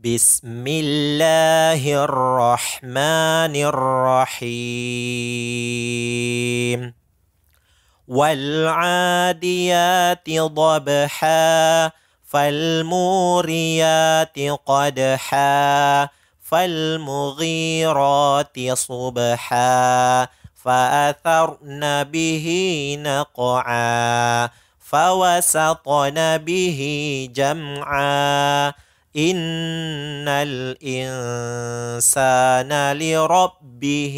بسم الله الرحمن الرحيم والعاديات ضبحا فالموريات قدحا فالمغيرات صبحا فأثرن به نقعا فوسطن به جمعا إن الإنسان لربه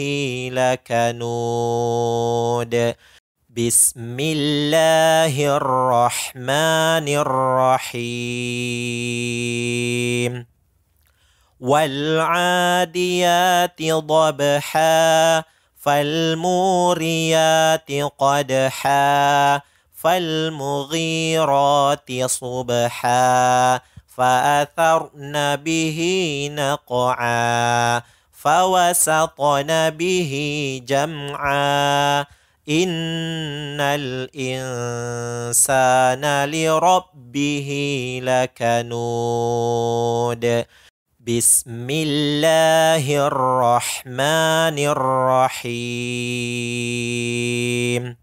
لكنود بسم الله الرحمن الرحيم والعاديات ضبحا فالموريات قدحا فالمغيرات صبحا فأثرن به نقعا فوسطن به جمعا إن الإنسان لربه لكنود بسم الله الرحمن الرحيم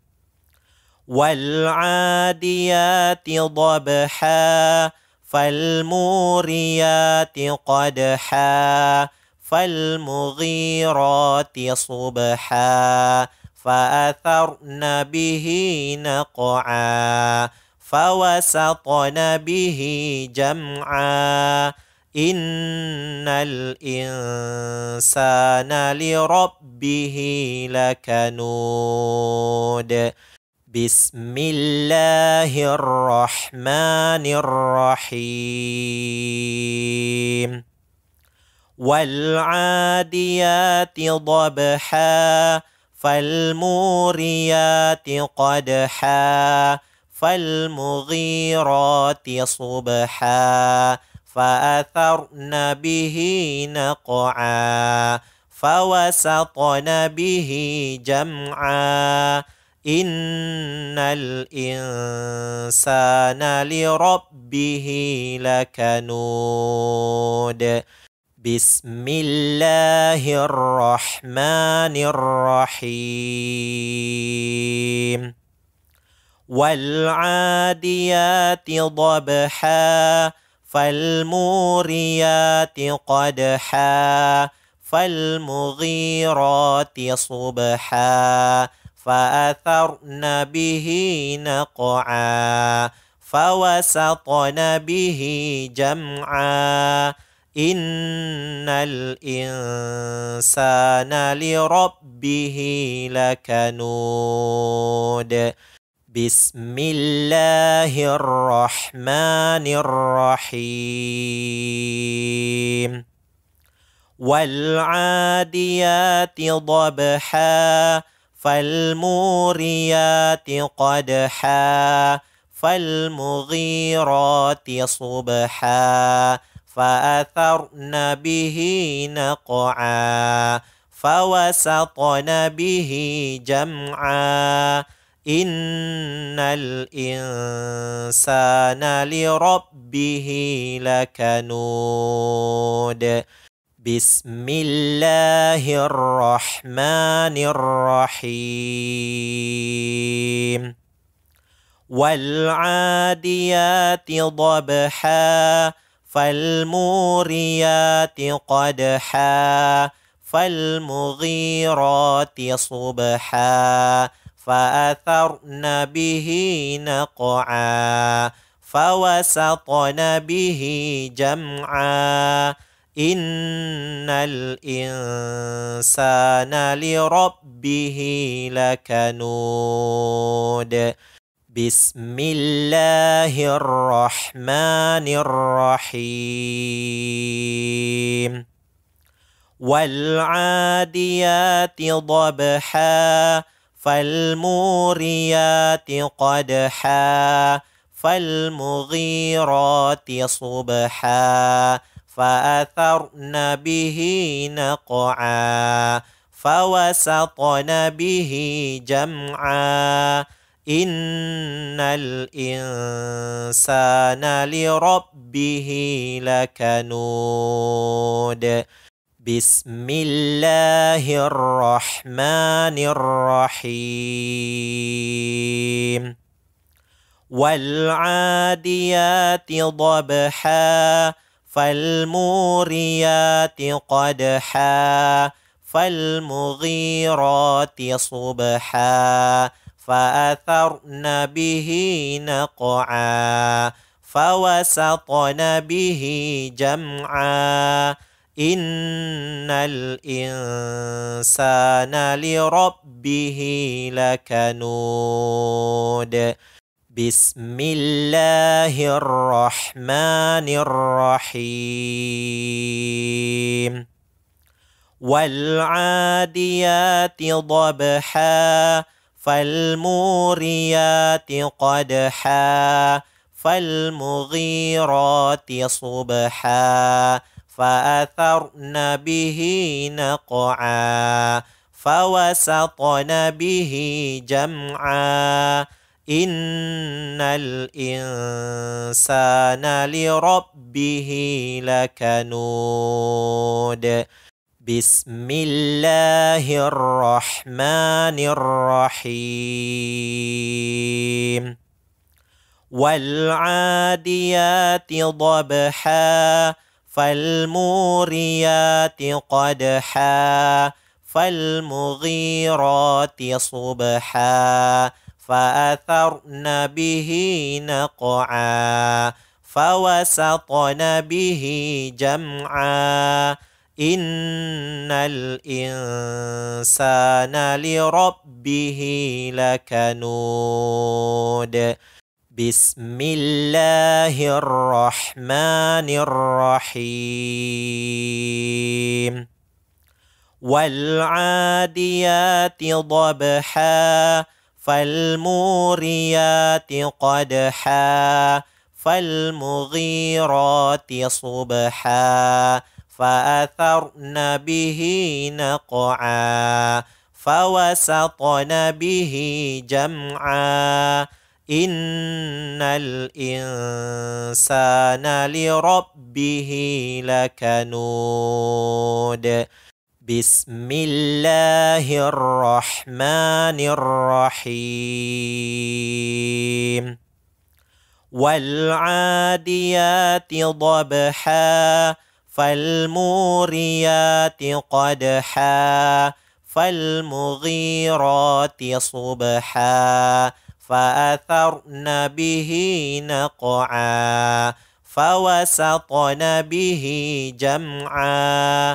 والعاديات ضبحا فالموريات قدحا فالمغيرات صبحا فأثرن به نقعا فوسطن به جمعا إن الإنسان لربه لكنود بسم الله الرحمن الرحيم والعاديات ضبحا فالموريات قدحا فالمغيرات صبحا فأثرن به نقعا فوسطن به جمعا إن الإنسان لربه لكنود بسم الله الرحمن الرحيم والعاديات ضبحا فالموريات قدحا فالمغيرات صبحا فأثرن به نقعا فوسطن به جمعا إن الإنسان لربه لكنود بسم الله الرحمن الرحيم والعاديات ضبحا فالموريات قدحا فالمغيرات صبحا فأثرن به نقعا فوسطن به جمعا إن الإنسان لربه لكنود بسم الله الرحمن الرحيم والعاديات ضبحا فالموريات قدحا فالمغيرات صبحا فأثرن به نقعا فوسطن به جمعا إن الإنسان لربه لكنود بسم الله الرحمن الرحيم والعاديات ضبحا فالموريات قدحا فالمغيرات صبحا فأثرن به نقعا فوسطن به جمعا إن الإنسان لربه لكنود بسم الله الرحمن الرحيم والعاديات ضبحا فالموريات قدحا فالمغيرات صبحا فأثرن به نقعا فوسطن به جمعا إن الإنسان لربه لكنود بسم الله الرحمن الرحيم والعاديات ضبحا فالموريات قدحا فالمغيرات صبحا فأثرن به نقعا فوسطن به جمعا إن الإنسان لربه لكنود بسم الله الرحمن الرحيم والعاديات ضبحا فالموريات قدحا فالمغيرات صبحا فأثرن به نقعا فوسطن به جمعا إن الإنسان لربه لكنود بسم الله الرحمن الرحيم والعاديات ضبحا فالموريات قدحا فالمغيرات صبحا فأثرن به نقعا فوسطن به جمعا إن الإنسان لربه لكنود بسم الله الرحمن الرحيم والعاديات ضبحا فالموريات قدحا فالمغيرات صبحا فأثرن به نقعا فوسطن به جمعا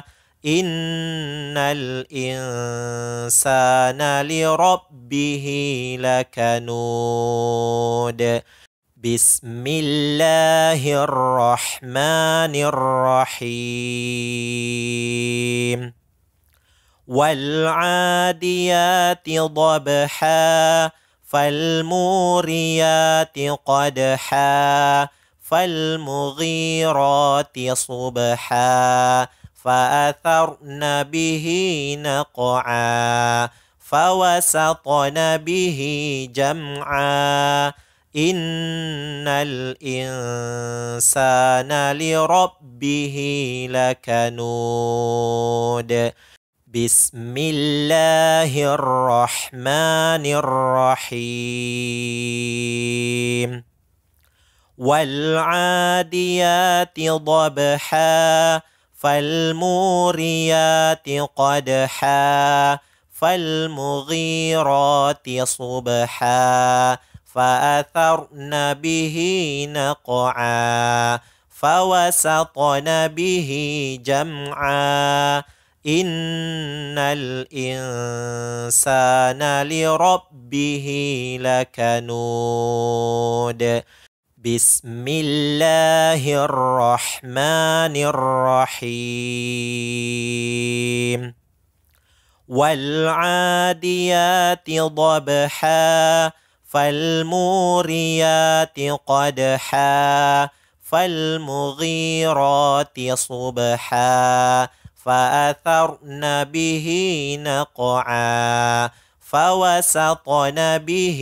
إن الإنسان لربه لكنود بسم الله الرحمن الرحيم والعاديات ضبحا فالموريات قدحا فالمغيرات صبحا فأثرن به نقعا فوسطن به جمعا إن الإنسان لربه لكنود بسم الله الرحمن الرحيم والعاديات ضبحا فالموريات قدحا فالمغيرات صبحا فأثرن به نقعا فوسطن به جمعا إن الإنسان لربه لكنود بسم الله الرحمن الرحيم والعاديات ضبحا فالموريات قدحا فالمغيرات صبحا فأثرن به نقعا فوسطن به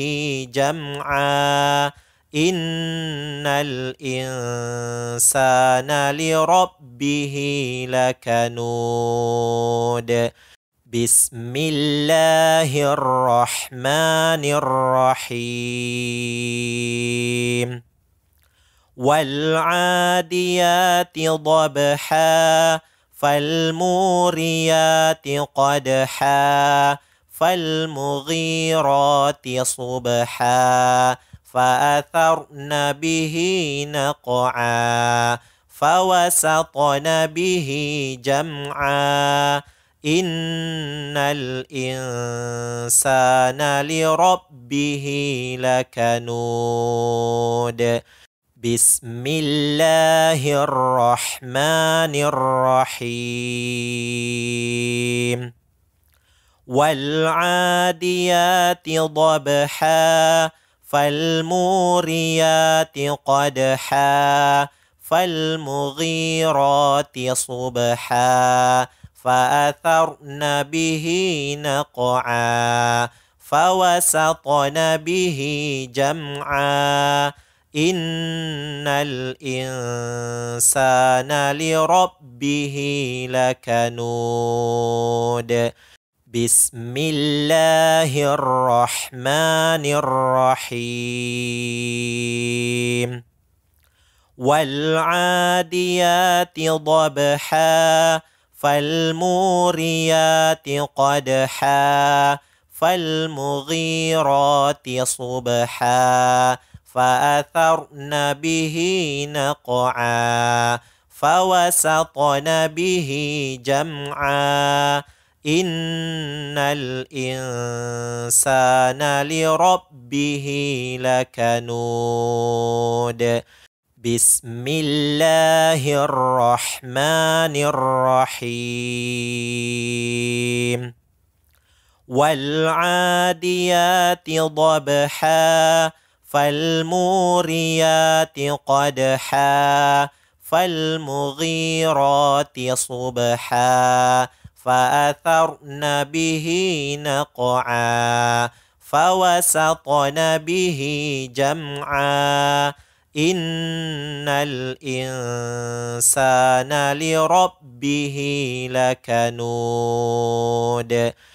جمعا إن الإنسان لربه لكنود بسم الله الرحمن الرحيم والعاديات ضبحا فالموريات قدحا فالمغيرات صبحا فأثرن به نقعا فوسطن به جمعا إن الإنسان لربه لكنود بسم الله الرحمن الرحيم والعاديات ضبحا فالموريات قدحا فالمغيرات صبحا فأثرن به نقعا فوسطن به جمعا إن الإنسان لربه لكنود بسم الله الرحمن الرحيم والعاديات ضبحا فالموريات قدحا فالمغيرات صبحا فأثرن به نقعا فوسطن به جمعا إن الإنسان لربه لكنود بسم الله الرحمن الرحيم والعاديات ضبحا فالموريات قدحا فالمغيرات صبحا فأثرن به نقعا فوسطن به جمعا إن الإنسان لربه لكنود